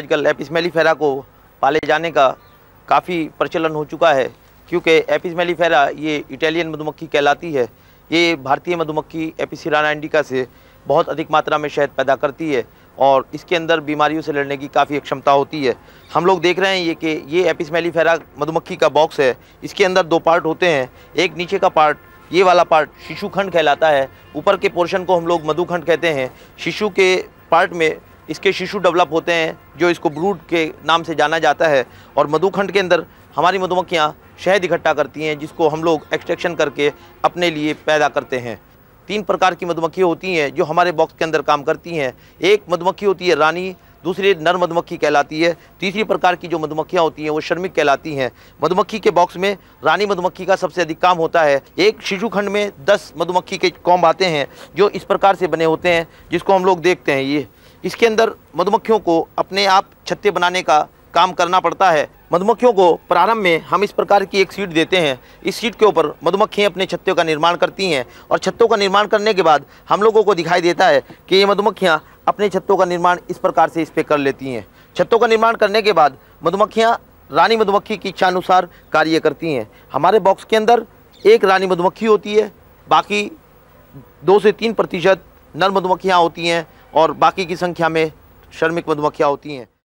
आजकल एपिसमेलीफेरा को पाले जाने का काफ़ी प्रचलन हो चुका है क्योंकि एपिसमेलीफेरा ये इटालियन मधुमक्खी कहलाती है ये भारतीय मधुमक्खी एपिसिराना इंडिका से बहुत अधिक मात्रा में शहद पैदा करती है और इसके अंदर बीमारियों से लड़ने की काफ़ी क्षमता होती है हम लोग देख रहे हैं ये कि ये एपिसमेलीफेरा मधुमक्खी का बॉक्स है इसके अंदर दो पार्ट होते हैं एक नीचे का पार्ट ये वाला पार्ट शिशुखंड कहलाता है ऊपर के पोर्शन को हम लोग मधुखंड कहते हैं शिशु के पार्ट में इसके शिशु डेवलप होते हैं जो इसको ब्रूड के नाम से जाना जाता है और मधुखंड के अंदर हमारी मधुमक्खियाँ शहद इकट्ठा करती हैं जिसको हम लोग एक्सट्रैक्शन करके अपने लिए पैदा करते हैं तीन प्रकार की मधुमक्खी होती हैं जो हमारे बॉक्स के अंदर काम करती हैं एक मधुमक्खी होती है रानी दूसरी नर मधुमक्खी कहलाती है तीसरी प्रकार की जो मधुमक्खियाँ होती हैं वो श्रमिक कहलाती हैं मधुमक्खी के बॉक्स में रानी मधुमक्खी का सबसे अधिक काम होता है एक शिशु खंड में दस मधुमक्खी के कॉम्ब आते हैं जो इस प्रकार से बने होते हैं जिसको हम लोग देखते हैं ये इसके अंदर मधुमक्खियों को अपने आप छत्ते बनाने का काम करना पड़ता है मधुमक्खियों को प्रारंभ में हम इस प्रकार की एक सीट देते हैं इस सीट के ऊपर मधुमक्खियाँ अपने छत्तों का निर्माण करती हैं और छत्तों का निर्माण करने के बाद हम लोगों को दिखाई देता है कि ये मधुमक्खियाँ अपने छत्तों का निर्माण इस प्रकार से इस पर कर लेती हैं छत्तों का निर्माण करने के बाद मधुमक्खियाँ रानी मधुमक्खी की इच्छानुसार कार्य करती हैं हमारे बॉक्स के अंदर एक रानी मधुमक्खी होती है बाकी दो से तीन प्रतिशत नर मधुमक्खियाँ होती हैं और बाकी की संख्या में श्रमिक मधुमक्खियाँ होती हैं